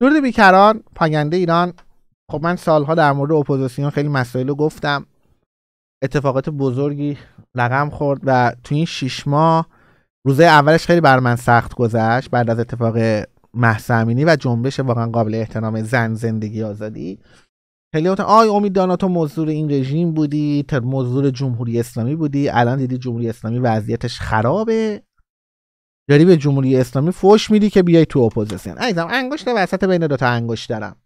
درود بیکران پاینده ایران خب من سالها در مورد اپوزیسیون خیلی مسائل رو گفتم اتفاقات بزرگی رقم خورد و تو این شیش ماه روزه اولش خیلی بر من سخت گذشت بعد از اتفاق امینی و جنبش واقعا قابل احترام زن زندگی آزادی خیلی گفتن آی امید دانا تو مزدور این رژیم بودی مزدور جمهوری اسلامی بودی الان دیدی جمهوری اسلامی وضعیتش خرابه داری به جمهوری اسلامی فوش میدی که بیای تو اپوزیسیون عزیزم انگشت وسط بین دو تا انگشت دارم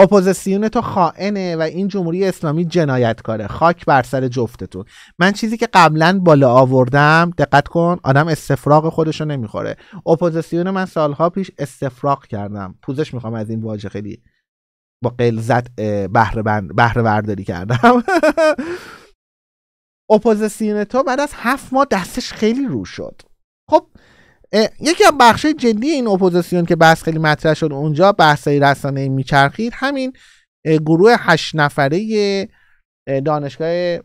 اپوزیسیون تو خائنه و این جمهوری اسلامی جنایتکاره خاک بر سر جفتتون من چیزی که قبلا بالا آوردم دقت کن آدم استفراغ خودشو نمیخوره اپوزیسیون من سالها پیش استفراغ کردم پوزش میخوام از این واژه خیلی با قلزت بهره برداری کردم اپوزیسیون تو بعد از هفت ماه دستش خیلی رو شد یکی از بخش جدی این اپوزیسیون که بحث خیلی مطرح شد اونجا بحثای رسانه میچرخید همین گروه هشت نفره دانشگاه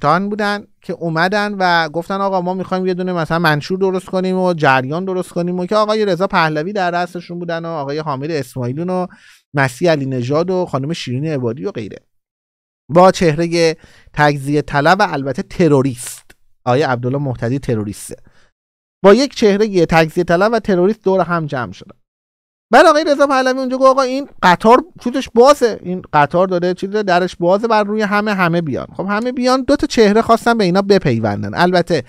تاون بودن که اومدن و گفتن آقا ما میخوایم یه دونه مثلا منشور درست کنیم و جریان درست کنیم و که آقای رضا پهلوی در رأسشون بودن و آقای حامد اسماعیلون و مسیح علی نژاد و خانم شیرین عبادی و غیره با چهره تجزیه طلب و البته تروریست آقای عبدالله محتدی تروریسته با یک چهره تجزیه طلب و تروریست دور هم جمع شدن بعد بله آقای رضا پهلوی اونجا گفت آقا این قطار چودش بازه این قطار داره چی درش بازه بر روی همه همه بیان خب همه بیان دو تا چهره خواستن به اینا بپیوندن البته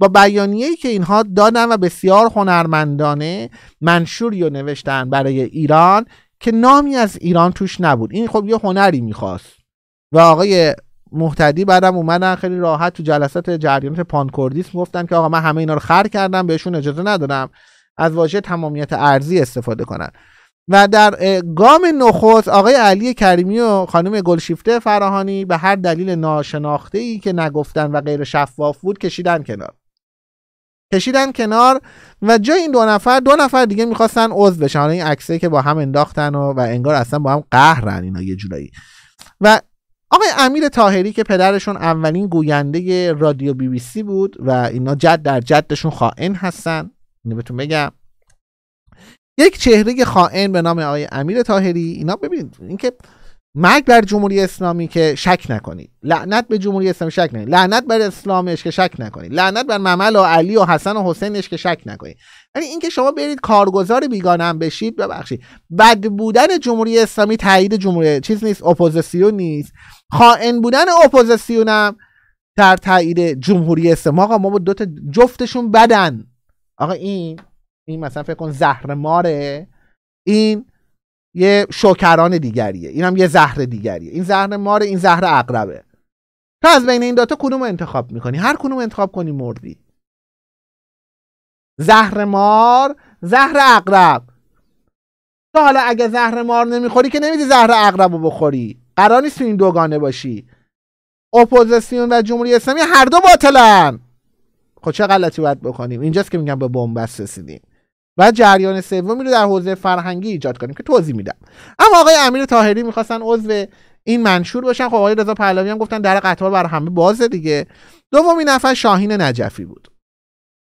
با بیانیه‌ای که اینها دادن و بسیار هنرمندانه منشوری رو نوشتن برای ایران که نامی از ایران توش نبود این خب یه هنری میخواست و آقای محتدی بعدم اومدن خیلی راحت تو جلسات جریانات پانکوردیس گفتن که آقا من همه اینا رو خر کردم بهشون اجازه ندادم از واژه تمامیت ارزی استفاده کنن و در گام نخست آقای علی کریمی و خانم گلشیفته فراهانی به هر دلیل ناشناخته ای که نگفتن و غیر شفاف بود کشیدن کنار کشیدن کنار و جای این دو نفر دو نفر دیگه میخواستن عضو بشن این عکسی که با هم انداختن و, و انگار اصلا با هم قهرن اینا یه جورایی و آقای امیر تاهری که پدرشون اولین گوینده رادیو بی بی سی بود و اینا جد در جدشون خائن هستن اینو بهتون بگم یک چهره خائن به نام آقای امیر تاهری اینا ببینید اینکه مرگ بر جمهوری اسلامی که شک نکنید لعنت به جمهوری اسلامی شک نکنید لعنت بر اسلامش که شک نکنید لعنت بر ممل و علی و حسن و حسینش که شک نکنید یعنی اینکه شما برید کارگزار بیگانم بشید ببخشید بد بودن جمهوری اسلامی تایید جمهوری چیز نیست اپوزیسیون نیست خائن بودن اپوزیسیونم در تایید جمهوری اسلامی آقا ما با دو جفتشون بدن آقا این این مثلا فکر کن زهر ماره این یه شکران دیگریه این هم یه زهر دیگریه این زهر ماره این زهر اقربه تو از بین این دوتا کدوم انتخاب میکنی هر کدوم انتخاب کنی مردی زهر مار زهر اقرب تو حالا اگه زهر مار نمیخوری که نمیدی زهر اقرب رو بخوری قرار نیست این دوگانه باشی اپوزیسیون و جمهوری اسلامی هر دو باطلن خب چه غلطی باید بکنیم اینجاست که میگم به بنبست رسیدیم و جریان سومی رو در حوزه فرهنگی ایجاد کنیم که توضیح میدم اما آقای امیر طاهری میخواستن عضو این منشور باشن خب آقای رضا پهلوی هم گفتن در قطار بر همه بازه دیگه دومین نفر شاهین نجفی بود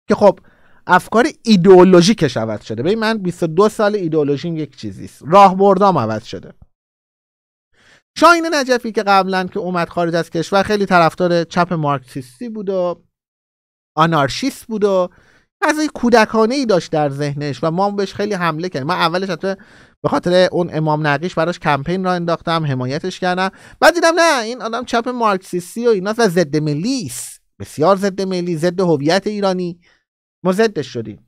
که خب افکار ایدئولوژی کشوت شده ببین من 22 سال ایدئولوژیم یک چیزی است بردام عوض شده شاهین نجفی که قبلا که اومد خارج از کشور خیلی طرفدار چپ مارکسیستی بود و آنارشیست بود و از کودکانه ای داشت در ذهنش و ما بهش خیلی حمله کردیم من اولش حتی به خاطر اون امام نقیش براش کمپین را انداختم حمایتش کردم بعد دیدم نه این آدم چپ مارکسیستی و ایناست و ضد ملی بسیار ضد ملی ضد هویت ایرانی ما ضدش شدیم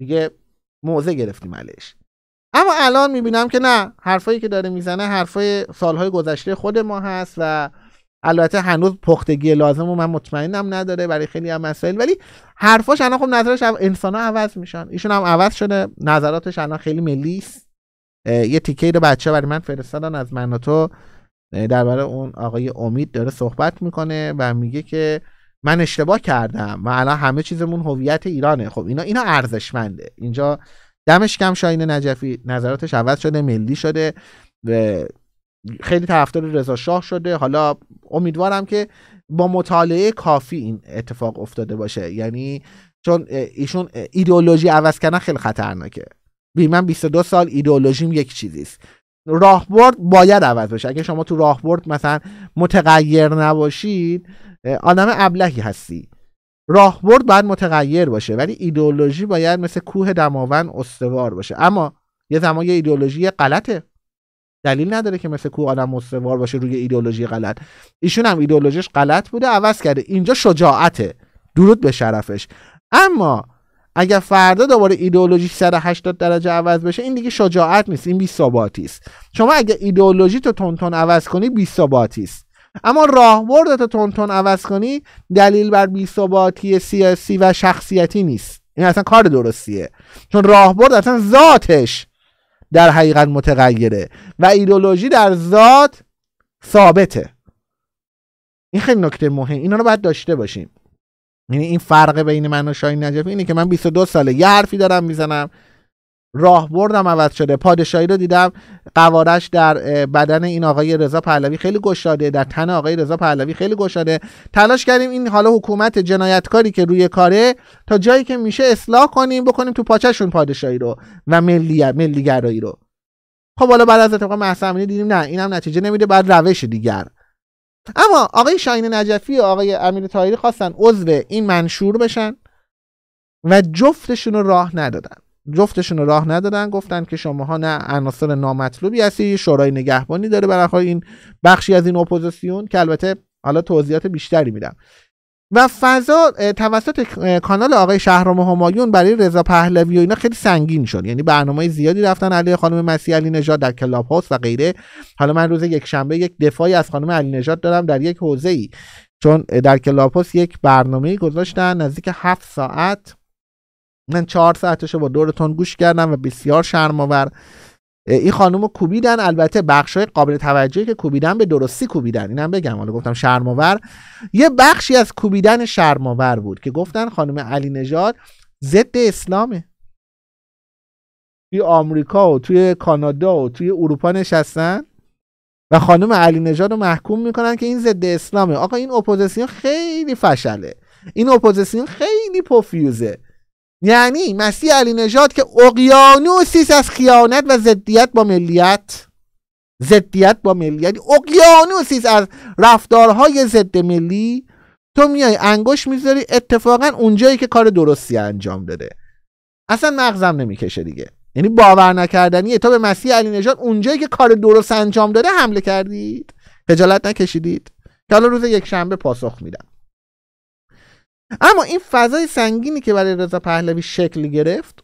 دیگه موضع گرفتیم علش اما الان میبینم که نه حرفایی که داره میزنه حرفای سالهای گذشته خود ما هست و البته هنوز پختگی لازم و من مطمئنم نداره برای خیلی هم مسائل ولی حرفاش الان خب نظرش انسان ها عوض میشن ایشون هم عوض شده نظراتش الان خیلی ملیست یه تیکه رو بچه برای من فرستادن از من و تو برای اون آقای امید داره صحبت میکنه و میگه که من اشتباه کردم و الان همه چیزمون هویت ایرانه خب اینا اینا ارزشمنده اینجا دمش کم شاهین نجفی نظراتش عوض شده ملی شده و خیلی طرفدار رضا شاه شده حالا امیدوارم که با مطالعه کافی این اتفاق افتاده باشه یعنی چون ایشون ایدئولوژی عوض کردن خیلی خطرناکه بی من 22 سال ایدئولوژیم یک چیزیست راهبرد باید عوض بشه اگه شما تو راهبرد مثلا متغیر نباشید آدم ابلهی هستی راهبرد باید متغیر باشه ولی ایدئولوژی باید مثل کوه دماوند استوار باشه اما یه زمان یه ایدئولوژی غلطه دلیل نداره که مثل کو آدم مستوار باشه روی ایدئولوژی غلط ایشون هم ایدئولوژیش غلط بوده عوض کرده اینجا شجاعته درود به شرفش اما اگر فردا دوباره ایدئولوژی 180 درجه عوض بشه این دیگه شجاعت نیست این بی است شما اگر ایدئولوژی تو تونتون عوض کنی بی است اما راهبرد تو تونتون عوض کنی دلیل بر بی‌ثباتی سیاسی و شخصیتی نیست این اصلا کار درستیه چون راهبرد اصلا ذاتش در حقیقت متغیره و ایدولوژی در ذات ثابته این خیلی نکته مهم اینا رو باید داشته باشیم یعنی این فرق بین من و شاهین نجفی اینه که من 22 ساله یه حرفی دارم میزنم راه بردم عوض شده پادشاهی رو دیدم قوارش در بدن این آقای رضا پهلوی خیلی گشاده در تن آقای رضا پهلوی خیلی گشاده تلاش کردیم این حالا حکومت جنایتکاری که روی کاره تا جایی که میشه اصلاح کنیم بکنیم تو پاچشون پادشاهی رو و ملی ملیگرایی رو خب حالا بعد از اتفاق محسن دیدیم نه اینم نتیجه نمیده بعد روش دیگر اما آقای شاهین نجفی و آقای امیر طاهری خواستن عضو این منشور بشن و جفتشون رو راه ندادن جفتشون رو راه ندادن گفتن که شماها نه عناصر نامطلوبی هستی شورای نگهبانی داره برای این بخشی از این اپوزیسیون که البته حالا توضیحات بیشتری میدم و فضا توسط کانال آقای شهرام همایون برای رضا پهلوی و اینا خیلی سنگین شد یعنی برنامه زیادی رفتن علی خانم مسیح علی نژاد در کلاب هاست و غیره حالا من روز یک شنبه یک دفاعی از خانم علی نژاد دارم در یک حوزه ای چون در کلاب یک برنامه گذاشتن نزدیک هفت ساعت من چهار ساعتش با دورتون گوش کردم و بسیار شرماور این خانم کوبیدن البته بخش های قابل توجهی که کوبیدن به درستی کوبیدن اینم بگم حالا گفتم شرماور یه بخشی از کوبیدن شرماور بود که گفتن خانم علی نژاد ضد اسلامه توی آمریکا و توی کانادا و توی اروپا نشستن و خانم علی نژاد رو محکوم میکنن که این ضد اسلامه آقا این اپوزیسیون خیلی فشله این اپوزیسیون خیلی پفیوزه یعنی مسیح علی نجات که اقیانوسیس از خیانت و ضدیت با ملیت ضدیت با ملیت یعنی از رفتارهای ضد ملی تو میای انگوش میذاری اتفاقا اونجایی که کار درستی انجام داده اصلا مغزم نمیکشه دیگه یعنی باور نکردنیه تو به مسیح علی نجات اونجایی که کار درست انجام داده حمله کردید خجالت نکشیدید که حالا روز یک شنبه پاسخ میدم اما این فضای سنگینی که برای رضا پهلوی شکل گرفت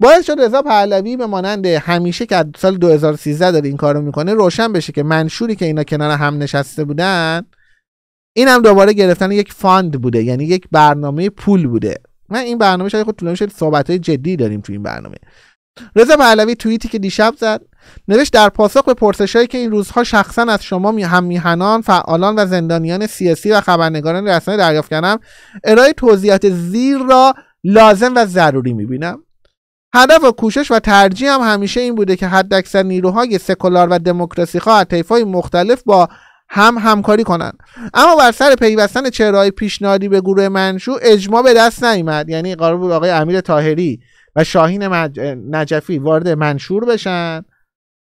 باعث شد رضا پهلوی به مانند همیشه که از سال 2013 داره این کارو میکنه روشن بشه که منشوری که اینا کنار هم نشسته بودن این هم دوباره گرفتن یک فاند بوده یعنی یک برنامه پول بوده من این برنامه شاید خود طولانی شد صحبت جدی داریم تو این برنامه رضا پهلوی توییتی که دیشب زد نوشت در پاسخ به پرسشهایی که این روزها شخصا از شما میهنان فعالان و زندانیان سیاسی و خبرنگاران رسانه دریافت کردم ارائه توضیحات زیر را لازم و ضروری میبینم هدف و کوشش و ترجیح هم همیشه این بوده که اکثر نیروهای سکولار و دموکراسی خواه طیفهای مختلف با هم همکاری کنند اما بر سر پیوستن چهرهای پیشنهادی به گروه منشو اجماع به دست نیامد یعنی قرار بود آقای امیر تاهری و شاهین نجفی وارد منشور بشن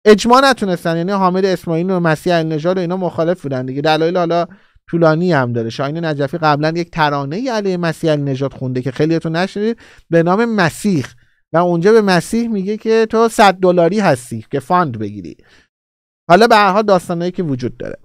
اجماع نتونستن یعنی حامد اسماعیل و مسیح النژاد و اینا مخالف بودن دیگه دلایل حالا طولانی هم داره شاهین نجفی قبلا یک ترانه ای علی مسیح النژاد خونده که خیلیتون نشنید به نام مسیح و اونجا به مسیح میگه که تو 100 دلاری هستی که فاند بگیری حالا به هر حال داستانایی که وجود داره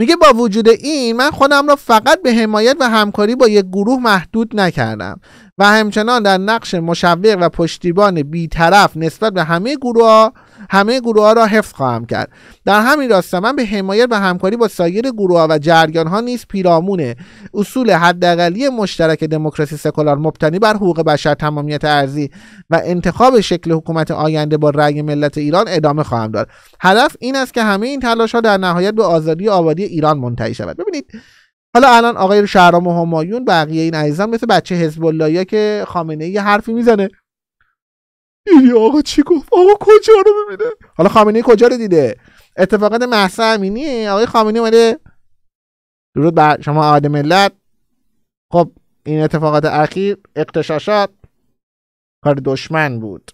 میگه با وجود این من خودم را فقط به حمایت و همکاری با یک گروه محدود نکردم و همچنان در نقش مشوق و پشتیبان بیطرف نسبت به همه گروه همه گروه ها را حفظ خواهم کرد در همین راستا من به حمایت و همکاری با سایر گروه ها و جریان ها نیز پیرامونه اصول حداقلی مشترک دموکراسی سکولار مبتنی بر حقوق بشر تمامیت ارزی و انتخاب شکل حکومت آینده با رأی ملت ایران ادامه خواهم داد هدف این است که همه این تلاش ها در نهایت به آزادی و آبادی ایران منتهی شود ببینید حالا الان آقای شهرام و همایون بقیه این عزیزان مثل بچه حزب که خامنه ای حرفی میزنه یعنی آقا چی گفت آقا کجا رو ببینه حالا خامنه‌ای کجا رو دیده اتفاقات محسا امینی آقای خامنه‌ای اومده درود بر شما آدم ملت خب این اتفاقات اخیر اقتشاشات کار دشمن بود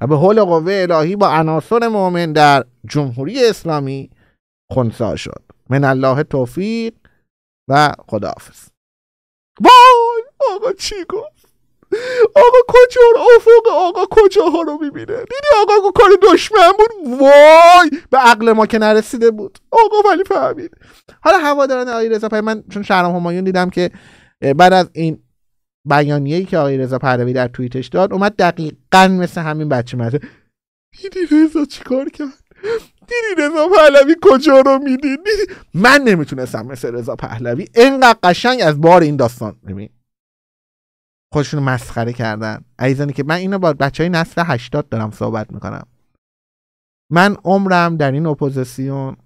و به حول قوه الهی با عناصر مؤمن در جمهوری اسلامی خونسا شد من الله توفیق و خداحافظ وای آقا چی گفت آقا کجا افق آقا کجاها رو میبینه دیدی آقا کار دشمن بود وای به عقل ما که نرسیده بود آقا ولی فهمید حالا هواداران آقای رضا پهلوی من چون شهرام همایون دیدم که بعد از این بیانیه که آقای رضا پهلوی در توییتش داد اومد دقیقا مثل همین بچه مزه دیدی رضا چیکار کرد دیدی رضا پهلوی کجا رو میدید من نمیتونستم مثل رضا پهلوی اینقدر قشنگ از بار این داستان ببین خودشون مسخره کردن عزیزانی که من اینو با بچه های نسل هشتاد دارم صحبت میکنم من عمرم در این اپوزیسیون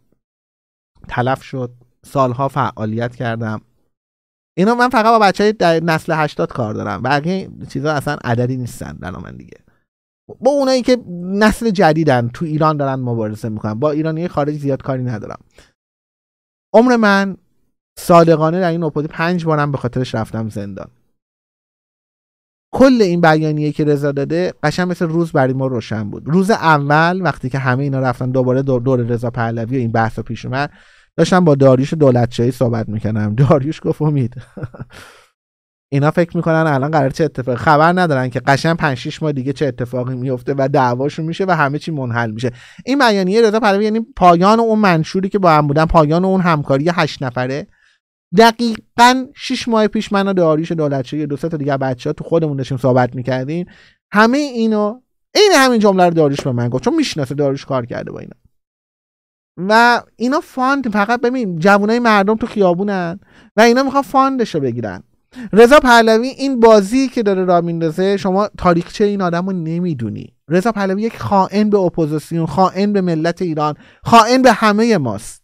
تلف شد سالها فعالیت کردم اینا من فقط با بچه های نسل هشتاد کار دارم بقیه چیزا اصلا عددی نیستن در من دیگه با اونایی که نسل جدیدن تو ایران دارن مبارزه میکنن با ایرانی خارج زیاد کاری ندارم عمر من صادقانه در این اپوزیسیون پنج بارم به خاطرش رفتم زندان کل این بیانیه که رضا داده قشنگ مثل روز برای ما روشن بود روز اول وقتی که همه اینا رفتن دوباره دور, رضا پهلوی و این بحث رو پیش اومد داشتم با داریوش دولتشاهی صحبت میکنم داریوش گفت امید اینا فکر میکنن الان قرار چه اتفاق خبر ندارن که قشن 5 6 ماه دیگه چه اتفاقی میفته و دعواشون میشه و همه چی منحل میشه این بیانیه رضا پهلوی یعنی پایان اون منشوری که با هم بودن پایان اون همکاری 8 نفره دقیقا 6 ماه پیش من و داریوش دولتچی دو تا دیگه بچه ها تو خودمون داشتیم صحبت میکردیم همه اینو این همین جمله رو داریش به من گفت چون میشناسه داریش کار کرده با اینا و اینا فاند فقط ببین جوانای مردم تو خیابونن و اینا میخوان فاندش رو بگیرن رضا پهلوی این بازی که داره راه میندازه شما تاریخچه این آدم رو نمیدونی رضا پهلوی یک خائن به اپوزیسیون خائن به ملت ایران خائن به همه ماست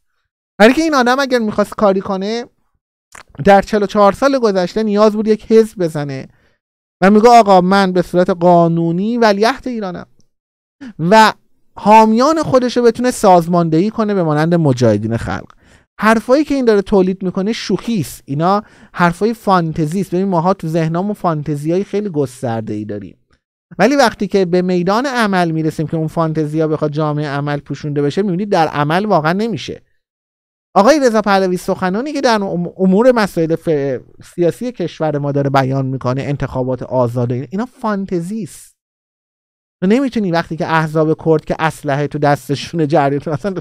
برای که این آدم اگر میخواست کاری کنه در 44 سال گذشته نیاز بود یک حزب بزنه و میگه آقا من به صورت قانونی ولیحت ایرانم و حامیان خودش رو بتونه سازماندهی کنه به مانند مجاهدین خلق حرفایی که این داره تولید میکنه شوخی است اینا حرفای فانتزی است ببین ماها تو ذهنمون فانتزی خیلی گسترده ای داریم ولی وقتی که به میدان عمل میرسیم که اون فانتزی ها بخواد جامعه عمل پوشونده بشه میبینید در عمل واقعا نمیشه آقای رضا پهلوی سخنانی که در امور مسائل سیاسی کشور ما داره بیان میکنه انتخابات آزاد اینا فانتزی است تو نمیتونی وقتی که احزاب کرد که اسلحه تو دستشون جریان اصلا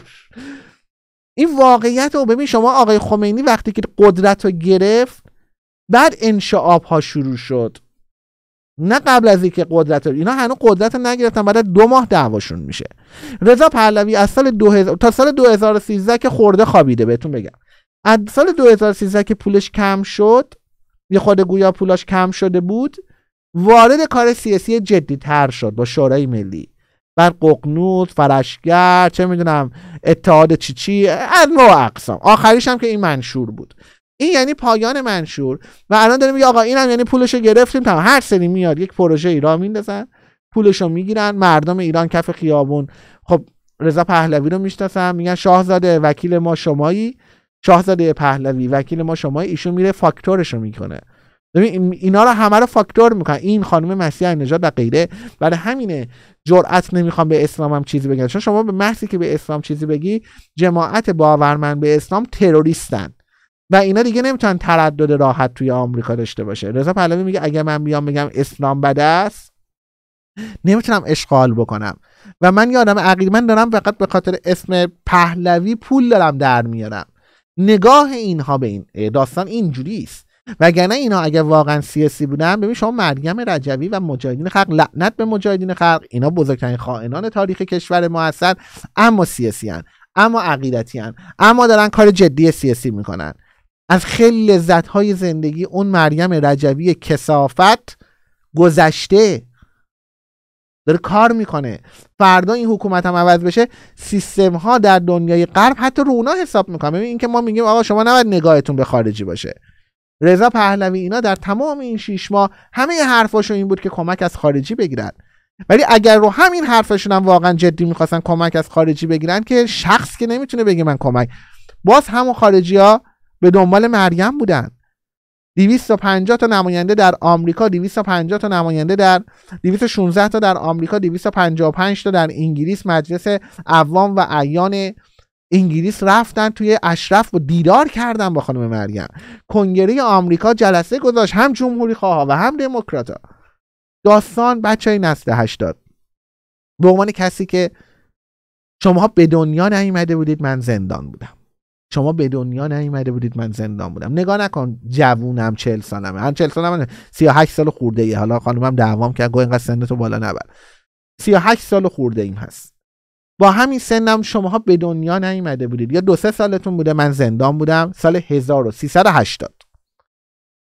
این واقعیت رو ببین شما آقای خمینی وقتی که قدرت رو گرفت بعد انشعاب ها شروع شد نه قبل از اینکه قدرت اینا هنوز قدرت نگرفتن بعد دو ماه دعواشون میشه رضا پهلوی از سال 2000 تا سال 2013 که خورده خوابیده بهتون بگم از سال 2013 که پولش کم شد یه خود گویا پولاش کم شده بود وارد کار سیاسی جدی تر شد با شورای ملی بر ققنوز فرشگر چه میدونم اتحاد چیچی از نوع اقسام آخریش هم که این منشور بود این یعنی پایان منشور و الان داریم آقا اینم یعنی پولش گرفتیم تا هر سری میاد یک پروژه ایران میندازن پولش رو میگیرن مردم ایران کف خیابون خب رضا پهلوی رو میشناسن میگن شاهزاده وکیل ما شمایی شاهزاده پهلوی وکیل ما شمایی ایشون میره فاکتورش رو میکنه ببین اینا رو همه رو فاکتور میکنن این خانم مسیح نجات و غیره برای همینه جرأت نمیخوام به اسلام هم چیزی بگن چون شما به محضی که به اسلام چیزی بگی جماعت باورمند به اسلام تروریستن و اینا دیگه نمیتونن تردد راحت توی آمریکا داشته باشه رضا پهلوی میگه اگه من بیام بگم اسلام بده است نمیتونم اشغال بکنم و من یادم عقیل من دارم فقط به خاطر اسم پهلوی پول دارم در میارم نگاه اینها به این داستان اینجوری است وگرنه اینا اگر واقعا سیاسی بودن ببین شما مریم رجوی و مجاهدین خلق لعنت به مجاهدین خلق اینا بزرگترین خائنان تاریخ کشور ما هستن اما سیاسی اما عقیدتی اما دارن کار جدی سیاسی میکنن از خیلی های زندگی اون مریم رجوی کسافت گذشته داره کار میکنه فردا این حکومت هم عوض بشه سیستم ها در دنیای غرب حتی رو اونا حساب میکنن ببین اینکه ما میگیم آقا شما نباید نگاهتون به خارجی باشه رضا پهلوی اینا در تمام این شیش ماه همه حرفاشو این بود که کمک از خارجی بگیرن ولی اگر رو همین حرفشون هم واقعا جدی میخواستن کمک از خارجی بگیرن که شخص که نمیتونه بگه من کمک باز همون خارجی ها به دنبال مریم بودن 250 تا نماینده در آمریکا 250 تا نماینده در 216 تا در آمریکا 255 تا در انگلیس مجلس عوام و عیان انگلیس رفتن توی اشرف و دیدار کردن با خانم مریم کنگره آمریکا جلسه گذاشت هم جمهوری خواه و هم دموکرات داستان بچه های نسل 80 به عنوان کسی که شما به دنیا نیامده بودید من زندان بودم شما به دنیا نیومده بودید من زندان بودم نگاه نکن جوونم چهل سالمه هم 40 سالم من 38 سال خورده ای حالا خانمم دعوام کرد گو اینقدر سنتو بالا نبر 38 سال خورده ایم هست با همین سنم شماها به دنیا نیومده بودید یا دو سه سالتون بوده من زندان بودم سال 1380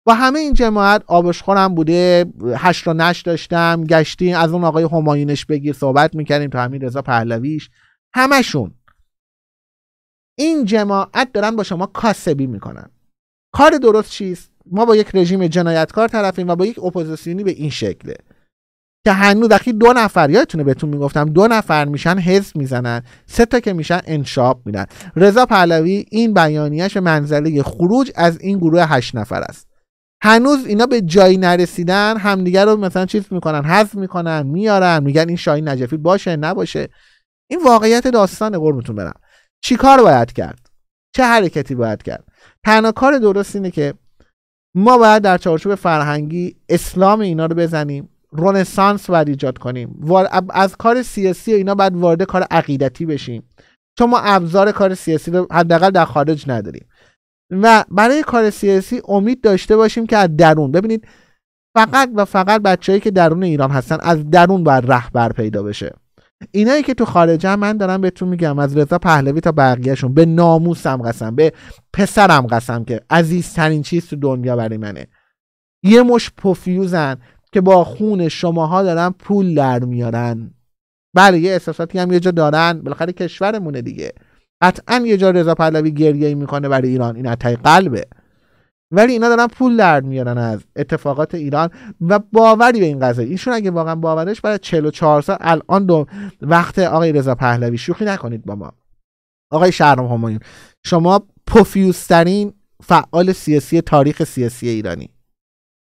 و همه این جماعت آبشخورم بوده هشت و نش داشتم گشتیم از اون آقای هماینش بگیر صحبت میکردیم تا همین رضا پهلویش همشون این جماعت دارن با شما کاسبی میکنن کار درست چیست ما با یک رژیم جنایتکار طرفیم و با یک اپوزیسیونی به این شکله که هنوز وقتی دو نفر یادتونه بهتون میگفتم دو نفر میشن حزب میزنن سه تا که میشن انشاب میدن رضا پهلوی این بیانیهش به منزله خروج از این گروه هشت نفر است هنوز اینا به جایی نرسیدن همدیگر رو مثلا چیز میکنن حذف میکنن میارن میگن این شاهین نجفی باشه نباشه این واقعیت داستان قربتون برم چی کار باید کرد چه حرکتی باید کرد تنها کار درست اینه که ما باید در چارچوب فرهنگی اسلام اینا رو بزنیم رنسانس باید ایجاد کنیم از کار سیاسی و اینا باید وارد کار عقیدتی بشیم چون ما ابزار کار سیاسی رو حداقل در خارج نداریم و برای کار سیاسی امید داشته باشیم که از درون ببینید فقط و فقط بچههایی که درون ایران هستن از درون باید رهبر پیدا بشه اینایی که تو خارجه من دارم بهتون میگم از رضا پهلوی تا بقیهشون به ناموسم قسم به پسرم قسم که عزیزترین چیز تو دنیا برای منه یه مش پوفیوزن که با خون شماها دارن پول در میارن بله یه احساساتی هم یه جا دارن بالاخره کشورمونه دیگه قطعا یه جا رضا پهلوی گریه میکنه برای ایران این اتای قلبه ولی اینا دارن پول در میارن از اتفاقات ایران و باوری به این قضیه ایشون اگه واقعا باورش برای 44 سال الان دو وقت آقای رضا پهلوی شوخی نکنید با ما آقای شهرام همایون شما پوفیوسترین فعال سیاسی تاریخ سیاسی ایرانی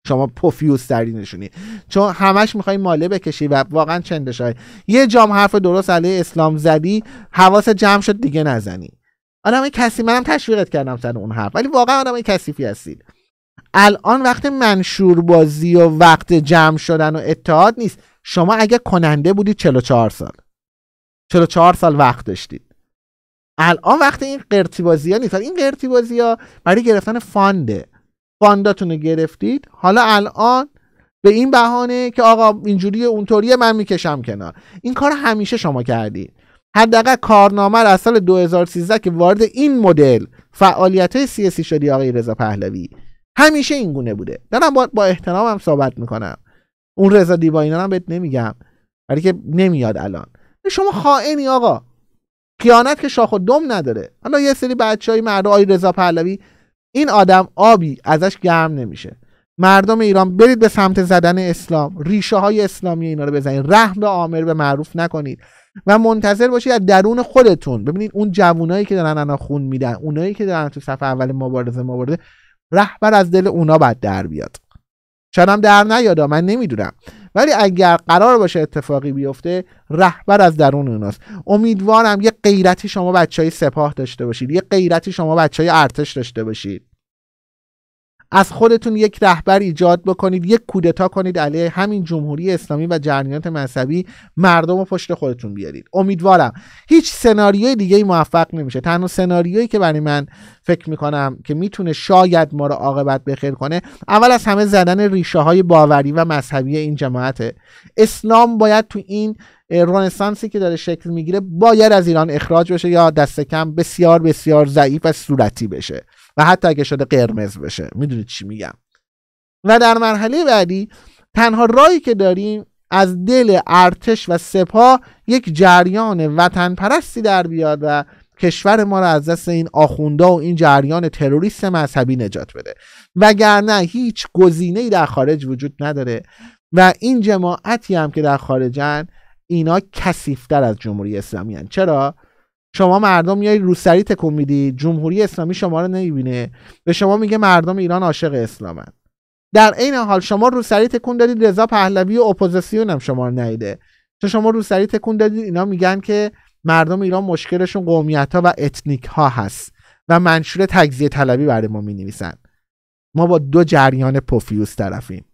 شما پوفیوس نشونی چون همش میخوای ماله بکشی و واقعا چندش یه جام حرف درست علیه اسلام زدی حواس جمع شد دیگه نزنی آدم کسی منم تشویقت کردم سر اون حرف ولی واقعا آدم کسیفی هستید الان وقت منشور بازی و وقت جمع شدن و اتحاد نیست شما اگه کننده بودید 44 سال 44 سال وقت داشتید الان وقت این قرتی بازی ها نیست این قرتی بازی ها برای گرفتن فانده فانداتون رو گرفتید حالا الان به این بهانه که آقا اینجوری اونطوریه من میکشم کنار این کار همیشه شما کردید حداقل کارنامه از سال 2013 که وارد این مدل فعالیت های سیاسی شدی آقای رضا پهلوی همیشه این گونه بوده دارم با, با احترام هم صحبت میکنم اون رضا دیبا اینا هم بهت نمیگم ولی که نمیاد الان شما خائنی آقا خیانت که شاخ و دم نداره حالا یه سری بچه های مردم رضا پهلوی این آدم آبی ازش گرم نمیشه مردم ایران برید به سمت زدن اسلام ریشه های اسلامی اینا رو بزنید رحم به عامر به معروف نکنید و منتظر باشید از درون خودتون ببینید اون جوونایی که دارن انا خون میدن اونایی که دارن تو صفحه اول مبارزه مبارزه رهبر از دل اونا بعد در بیاد شاید در نیادا من نمیدونم ولی اگر قرار باشه اتفاقی بیفته رهبر از درون اوناست امیدوارم یه غیرتی شما بچه های سپاه داشته باشید یه غیرتی شما بچه های ارتش داشته باشید از خودتون یک رهبر ایجاد بکنید یک کودتا کنید علیه همین جمهوری اسلامی و جریانات مذهبی مردم رو پشت خودتون بیارید امیدوارم هیچ سناریوی دیگه موفق نمیشه تنها سناریویی که برای من فکر میکنم که میتونه شاید ما رو عاقبت بخیر کنه اول از همه زدن ریشه های باوری و مذهبی این جماعت اسلام باید تو این رنسانسی که داره شکل میگیره باید از ایران اخراج بشه یا دست کم بسیار بسیار ضعیف و صورتی بشه و حتی اگه شده قرمز بشه میدونید چی میگم و در مرحله بعدی تنها راهی که داریم از دل ارتش و سپاه یک جریان وطن پرستی در بیاد و کشور ما را از دست این آخوندا و این جریان تروریست مذهبی نجات بده وگرنه هیچ گزینه در خارج وجود نداره و این جماعتی هم که در خارجن اینا کسیفتر از جمهوری اسلامی چرا؟ شما مردم میای روسری تکون میدی جمهوری اسلامی شما رو نمیبینه به شما میگه مردم ایران عاشق اسلامن در عین حال شما روسری تکون دادید رضا پهلوی و اپوزیسیون هم شما رو نیده چون شما روسری تکون دادید اینا میگن که مردم ایران مشکلشون قومیت ها و اتنیک ها هست و منشور تجزیه طلبی برای ما می نویسن ما با دو جریان پوفیوس طرفیم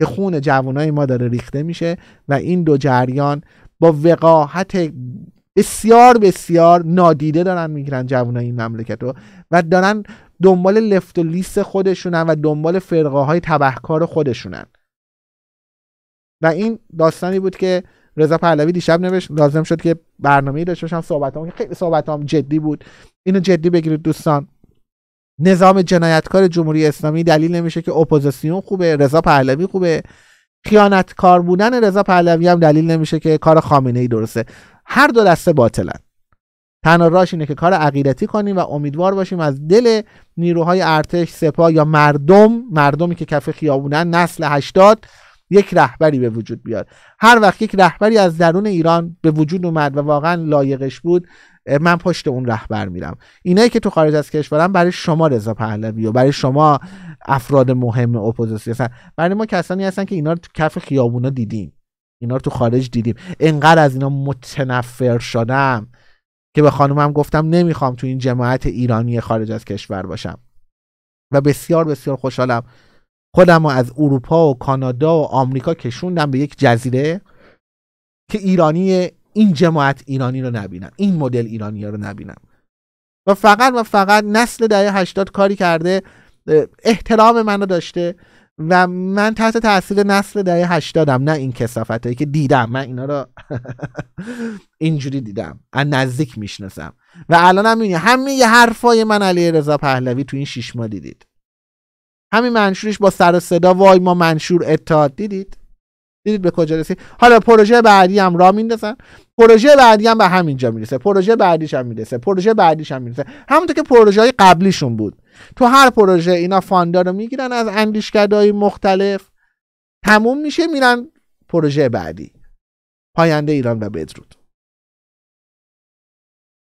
که خون جوانای ما داره ریخته میشه و این دو جریان با وقاحت بسیار بسیار نادیده دارن میگیرن جوانای این مملکت رو و دارن دنبال لفت و لیست خودشونن و دنبال فرقه های تبهکار خودشونن و این داستانی بود که رضا پهلوی دیشب نوشت لازم شد که برنامه‌ای داشته باشم صحبتام که خیلی صحبتام جدی بود اینو جدی بگیرید دوستان نظام جنایتکار جمهوری اسلامی دلیل نمیشه که اپوزیسیون خوبه رضا پهلوی خوبه خیانتکار بودن رضا پهلوی هم دلیل نمیشه که کار خامنه ای درسته هر دو دسته باطلن تنها راش اینه که کار عقیدتی کنیم و امیدوار باشیم از دل نیروهای ارتش سپاه یا مردم مردمی که کف خیابونن نسل هشتاد یک رهبری به وجود بیاد هر وقت یک رهبری از درون ایران به وجود اومد و واقعا لایقش بود من پشت اون رهبر میرم اینایی که تو خارج از کشورم برای شما رضا پهلوی و برای شما افراد مهم اپوزیسیون برای ما کسانی هستن که اینا رو تو کف خیابونا دیدیم اینا رو تو خارج دیدیم انقدر از اینا متنفر شدم که به خانومم گفتم نمیخوام تو این جماعت ایرانی خارج از کشور باشم و بسیار بسیار خوشحالم خودم رو از اروپا و کانادا و آمریکا کشوندم به یک جزیره که ایرانی این جماعت ایرانی رو نبینم این مدل ایرانی رو نبینم و فقط و فقط نسل دهه هشتاد کاری کرده احترام منو داشته و من تحت تاثیر نسل دهه هشتادم نه این کسافت هایی که دیدم من اینا رو اینجوری دیدم از نزدیک میشناسم و الان هم میبینی همه یه حرفای من علی رضا پهلوی تو این شیش ماه دیدید همین منشورش با سر و صدا وای ما منشور اتحاد دیدید دیدید به کجا رسید حالا پروژه بعدی هم را میندازن پروژه بعدی هم به همینجا میرسه پروژه بعدیش هم میرسه پروژه بعدیش هم میرسه همونطور که پروژه های قبلیشون بود تو هر پروژه اینا فاندا رو میگیرن از اندیشکدهای مختلف تموم میشه میرن پروژه بعدی پاینده ایران و بدرود